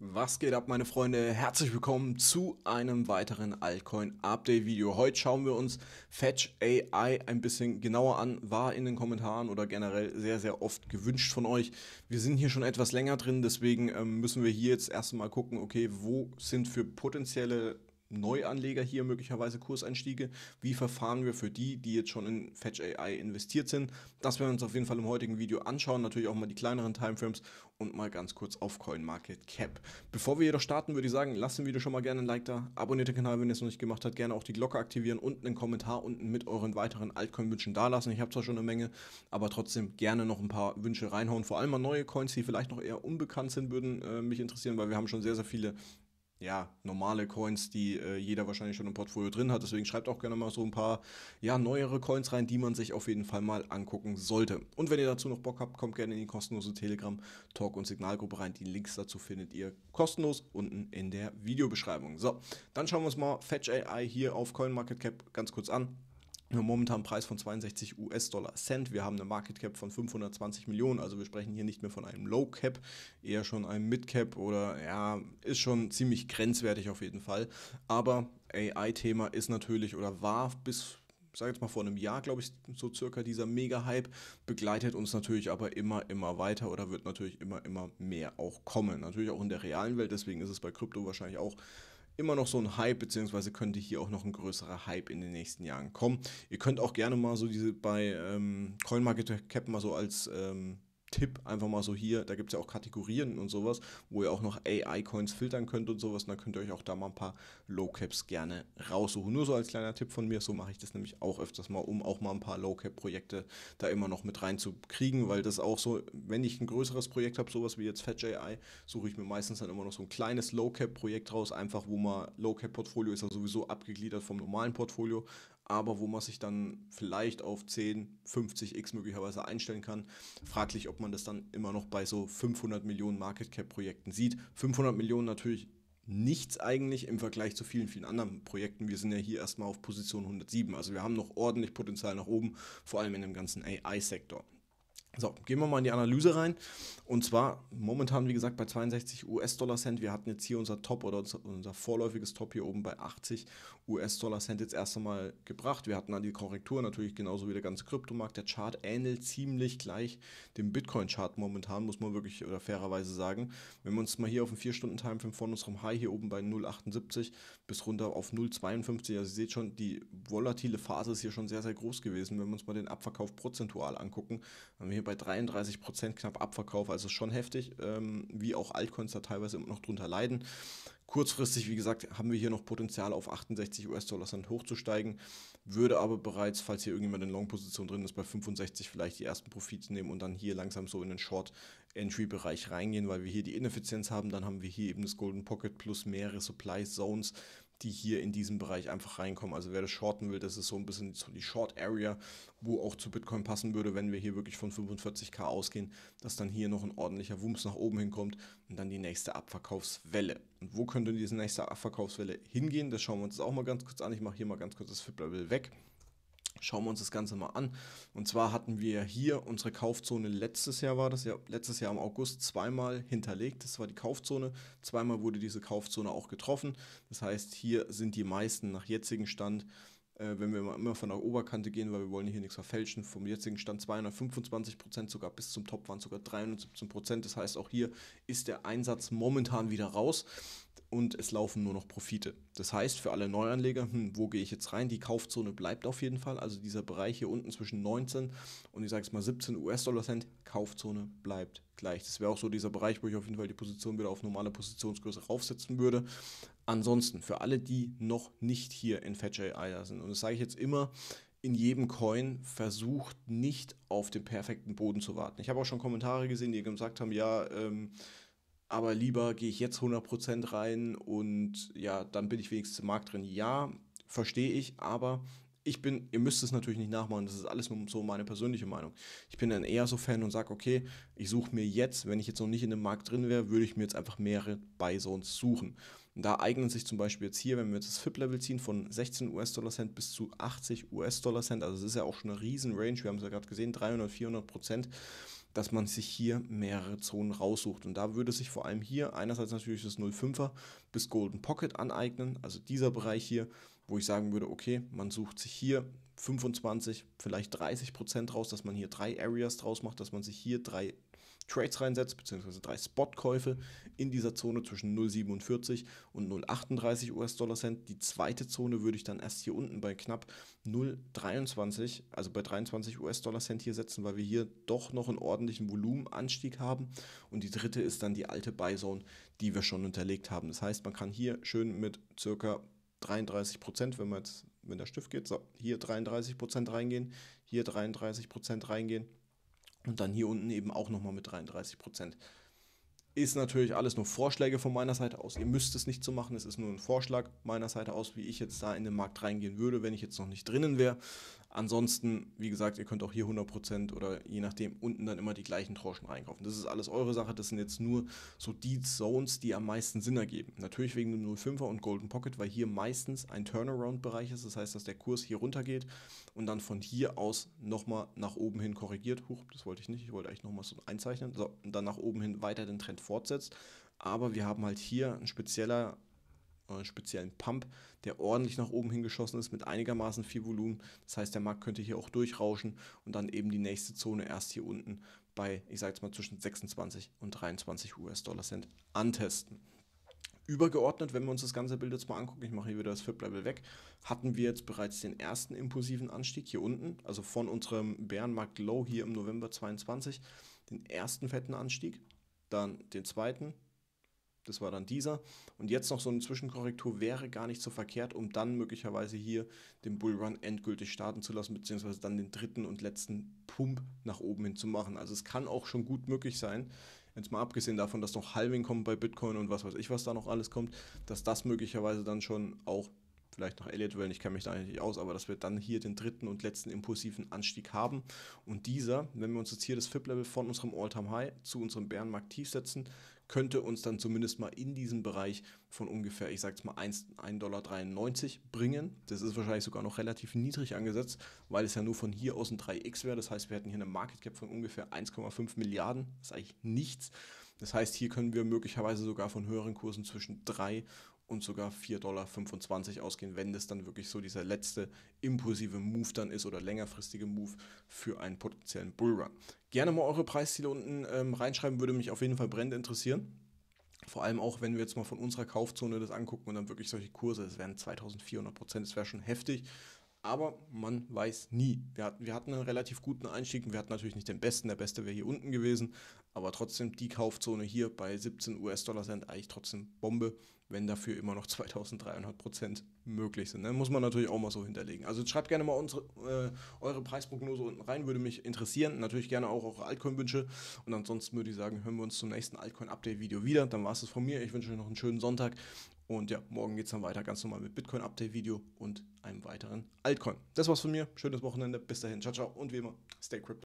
Was geht ab, meine Freunde? Herzlich willkommen zu einem weiteren Altcoin-Update-Video. Heute schauen wir uns Fetch AI ein bisschen genauer an. War in den Kommentaren oder generell sehr, sehr oft gewünscht von euch. Wir sind hier schon etwas länger drin, deswegen ähm, müssen wir hier jetzt erstmal gucken, okay, wo sind für potenzielle Neuanleger hier möglicherweise Kurseinstiege? Wie verfahren wir für die, die jetzt schon in Fetch AI investiert sind? Das werden wir uns auf jeden Fall im heutigen Video anschauen, natürlich auch mal die kleineren Timeframes und mal ganz kurz auf CoinMarketCap. Bevor wir jedoch starten, würde ich sagen, lasst dem Video schon mal gerne ein Like da, abonniert den Kanal, wenn ihr es noch nicht gemacht habt, gerne auch die Glocke aktivieren und einen Kommentar unten mit euren weiteren Altcoin-Wünschen dalassen. Ich habe zwar schon eine Menge, aber trotzdem gerne noch ein paar Wünsche reinhauen, vor allem mal neue Coins, die vielleicht noch eher unbekannt sind, würden äh, mich interessieren, weil wir haben schon sehr, sehr viele ja, normale Coins, die äh, jeder wahrscheinlich schon im Portfolio drin hat. Deswegen schreibt auch gerne mal so ein paar ja, neuere Coins rein, die man sich auf jeden Fall mal angucken sollte. Und wenn ihr dazu noch Bock habt, kommt gerne in die kostenlose Telegram Talk und Signalgruppe rein. Die Links dazu findet ihr kostenlos unten in der Videobeschreibung. So, dann schauen wir uns mal Fetch AI hier auf CoinMarketCap ganz kurz an momentan Preis von 62 US-Dollar Cent. Wir haben eine Market Cap von 520 Millionen, also wir sprechen hier nicht mehr von einem Low Cap, eher schon einem Mid Cap oder ja, ist schon ziemlich grenzwertig auf jeden Fall. Aber AI-Thema ist natürlich oder war bis sag jetzt mal vor einem Jahr, glaube ich, so circa dieser Mega-Hype, begleitet uns natürlich aber immer, immer weiter oder wird natürlich immer, immer mehr auch kommen. Natürlich auch in der realen Welt, deswegen ist es bei Krypto wahrscheinlich auch immer noch so ein Hype, beziehungsweise könnte hier auch noch ein größerer Hype in den nächsten Jahren kommen. Ihr könnt auch gerne mal so diese bei ähm, CoinMarketCap mal so als ähm, Tipp einfach mal so hier. Da gibt es ja auch Kategorien und sowas, wo ihr auch noch AI-Coins filtern könnt und sowas. Und dann könnt ihr euch auch da mal ein paar Low-Caps gerne raussuchen. Nur so als kleiner Tipp von mir, so mache ich das nämlich auch öfters mal, um auch mal ein paar Low-Cap-Projekte da immer noch mit reinzukriegen, weil das auch so, wenn ich ein größeres Projekt habe, sowas wie jetzt FatJI, suche ich mir meistens dann immer noch so ein kleines Low-Cap-Projekt raus, einfach wo man Low-Cap-Portfolio ist ja sowieso abgegliedert vom normalen Portfolio, aber wo man sich dann vielleicht auf 10, 50x möglicherweise einstellen kann. Fraglich, ob man das dann immer noch bei so 500 Millionen Market Cap Projekten sieht. 500 Millionen natürlich nichts eigentlich im Vergleich zu vielen, vielen anderen Projekten. Wir sind ja hier erstmal auf Position 107, also wir haben noch ordentlich Potenzial nach oben, vor allem in dem ganzen AI-Sektor. So, gehen wir mal in die Analyse rein. Und zwar momentan, wie gesagt, bei 62 US-Dollar-Cent. Wir hatten jetzt hier unser Top oder unser, vorläufiges Top hier oben bei 80 US-Dollar-Cent jetzt erst einmal gebracht. Wir hatten dann die Korrektur natürlich genauso wie der ganze Kryptomarkt. Der Chart ähnelt ziemlich gleich dem Bitcoin-Chart momentan, muss man wirklich oder fairerweise sagen. Wenn wir uns mal hier auf dem 4-Stunden-Timeframe von unserem High hier oben bei 0,78 bis runter auf 0,52, also ihr seht schon, die volatile Phase ist hier schon sehr, sehr groß gewesen. Wenn wir uns mal den Abverkauf prozentual angucken, haben wir hier bei 33 Prozent knapp Abverkauf, also schon heftig, ähm, wie auch Altcoins da teilweise immer noch drunter leiden. Kurzfristig, wie gesagt, haben wir hier noch Potenzial auf 68 US-Dollar Cent hochzusteigen, würde aber bereits, falls hier irgendjemand in Long-Position drin ist, bei 65 vielleicht die ersten Profite nehmen und dann hier langsam so in den Short-Entry-Bereich reingehen, weil wir hier die Ineffizienz haben, dann haben wir hier eben das Golden Pocket plus mehrere Supply-Zones, die hier in diesem Bereich einfach reinkommen. Also wer das shorten will, das ist so ein bisschen die Short Area, wo auch zu Bitcoin passen würde, wenn wir hier wirklich von 45k ausgehen, dass dann hier noch ein ordentlicher Wumms nach oben hinkommt und dann die nächste Abverkaufswelle. Und wo könnte diese nächste Abverkaufswelle hingehen? Das schauen wir uns auch mal ganz kurz an. Ich mache hier mal ganz kurz das Flip-Level weg. Schauen wir uns das Ganze mal an. Und zwar hatten wir hier unsere Kaufzone letztes Jahr war das ja letztes Jahr im August zweimal hinterlegt. Das war die Kaufzone. Zweimal wurde diese Kaufzone auch getroffen. Das heißt, hier sind die meisten nach jetzigem Stand äh, wenn wir immer von der Oberkante gehen, weil wir wollen hier nichts verfälschen, vom jetzigen Stand 225 Prozent, sogar bis zum Top waren sogar 317 Prozent. Das heißt, auch hier ist der Einsatz momentan wieder raus und es laufen nur noch Profite. Das heißt, für alle Neuanleger, hm, wo gehe ich jetzt rein? Die Kaufzone bleibt auf jeden Fall. Also dieser Bereich hier unten zwischen 19 und ich sage es mal 17 US-Dollar-Cent, Kaufzone bleibt gleich. Das wäre auch so dieser Bereich, wo ich auf jeden Fall die Position wieder auf normale Positionsgröße raufsetzen würde. Ansonsten, für alle, die noch nicht hier in FetchAI sind, und das sage ich jetzt immer, in jedem Coin versucht nicht auf den perfekten Boden zu warten. Ich habe auch schon Kommentare gesehen, die gesagt haben, ja, ähm, aber lieber gehe ich jetzt 100% rein und ja, dann bin ich wenigstens im Markt drin. Ja, verstehe ich, aber ich bin, ihr müsst es natürlich nicht nachmachen, das ist alles nur so meine persönliche Meinung. Ich bin dann eher so Fan und sage, okay, ich suche mir jetzt, wenn ich jetzt noch nicht in dem Markt drin wäre, würde ich mir jetzt einfach mehrere Buy Zones suchen. Und da eignen sich zum Beispiel jetzt hier, wenn wir jetzt das FIP-Level ziehen, von 16 US-Dollar-Cent bis zu 80 US-Dollar-Cent, also es ist ja auch schon eine riesen Range, wir haben es ja gerade gesehen, 300, 400 Prozent dass man sich hier mehrere Zonen raussucht. Und da würde sich vor allem hier einerseits natürlich das 05er bis Golden Pocket aneignen, also dieser Bereich hier, wo ich sagen würde, okay, man sucht sich hier 25, vielleicht 30 Prozent raus, dass man hier drei Areas draus macht, dass man sich hier drei Trades reinsetzt, beziehungsweise drei Spotkäufe in dieser Zone zwischen 0,47 und 0,38 US-Dollar Cent. Die zweite Zone würde ich dann erst hier unten bei knapp 0,23, also bei 23 US-Dollar Cent hier setzen, weil wir hier doch noch einen ordentlichen Volumenanstieg haben. Und die dritte ist dann die alte Buy Zone, die wir schon unterlegt haben. Das heißt, man kann hier schön mit circa 33 Prozent, wenn man jetzt, wenn der Stift geht, so, hier 33 Prozent reingehen, hier 33 Prozent reingehen und dann hier unten eben auch nochmal mit 33 Ist natürlich alles nur Vorschläge von meiner Seite aus. Ihr müsst es nicht so machen. Es ist nur ein Vorschlag meiner Seite aus, wie ich jetzt da in den Markt reingehen würde, wenn ich jetzt noch nicht drinnen wäre. Ansonsten, wie gesagt, ihr könnt auch hier 100% oder je nachdem unten dann immer die gleichen Tranchen einkaufen. Das ist alles eure Sache. Das sind jetzt nur so die Zones, die am meisten Sinn ergeben. Natürlich wegen dem 05er und Golden Pocket, weil hier meistens ein Turnaround-Bereich ist. Das heißt, dass der Kurs hier runter geht und dann von hier aus nochmal nach oben hin korrigiert. Huch, das wollte ich nicht. Ich wollte eigentlich nochmal so einzeichnen. So, und dann nach oben hin weiter den Trend fortsetzt. Aber wir haben halt hier ein spezieller äh, speziellen Pump, der ordentlich nach oben hingeschossen ist mit einigermaßen viel Volumen. Das heißt, der Markt könnte hier auch durchrauschen und dann eben die nächste Zone erst hier unten bei, ich sage jetzt mal, zwischen 26 und 23 US-Dollar Cent antesten. Übergeordnet, wenn wir uns das ganze Bild jetzt mal angucken, ich mache hier wieder das FIP-Level weg, hatten wir jetzt bereits den ersten impulsiven Anstieg hier unten, also von unserem Bärenmarkt-Low hier im November 22, den ersten fetten Anstieg, dann den zweiten, das war dann dieser. Und jetzt noch so eine Zwischenkorrektur wäre gar nicht so verkehrt, um dann möglicherweise hier den Bullrun endgültig starten zu lassen, beziehungsweise dann den dritten und letzten Pump nach oben hin zu machen. Also es kann auch schon gut möglich sein, jetzt mal abgesehen davon, dass noch Halving kommt bei Bitcoin und was weiß ich, was da noch alles kommt, dass das möglicherweise dann schon auch vielleicht nach Elliott Wellen, ich kenne mich da nicht aus, aber dass wir dann hier den dritten und letzten impulsiven Anstieg haben. Und dieser, wenn wir uns jetzt hier das FIP-Level von unserem All-Time-High zu unserem Bärenmarkt-Tief setzen, könnte uns dann zumindest mal in diesen Bereich von ungefähr, ich sag's mal, 1,93 Dollar bringen. Das ist wahrscheinlich sogar noch relativ niedrig angesetzt, weil es ja nur von hier aus ein 3x wäre. Das heißt, wir hätten hier eine Market Cap von ungefähr 1,5 Milliarden. Das ist eigentlich nichts. Das heißt, hier können wir möglicherweise sogar von höheren Kursen zwischen 3 und sogar 4,25 Dollar ausgehen, wenn das dann wirklich so dieser letzte impulsive Move dann ist oder längerfristige Move für einen potenziellen Bullrun. Gerne mal eure Preisziele unten ähm, reinschreiben, würde mich auf jeden Fall brennend interessieren. Vor allem auch, wenn wir jetzt mal von unserer Kaufzone das angucken und dann wirklich solche Kurse, es wären 2400 Prozent, das wäre schon heftig aber man weiß nie. Wir, hatten, wir hatten einen relativ guten Einstieg und wir hatten natürlich nicht den besten. Der beste wäre hier unten gewesen, aber trotzdem die Kaufzone hier bei 17 US-Dollar Cent eigentlich trotzdem Bombe, wenn dafür immer noch 2300 Prozent möglich sind. Ne? Muss man natürlich auch mal so hinterlegen. Also schreibt gerne mal unsere, äh, eure Preisprognose unten rein, würde mich interessieren. Natürlich gerne auch eure Altcoin-Wünsche und ansonsten würde ich sagen, hören wir uns zum nächsten Altcoin-Update-Video wieder. Dann war es das von mir. Ich wünsche euch noch einen schönen Sonntag und ja, morgen geht es dann weiter ganz normal mit Bitcoin-Update-Video und einem weiteren Altcoin. Das war's von mir. Schönes Wochenende. Bis dahin. Ciao, ciao. Und wie immer, stay crypto.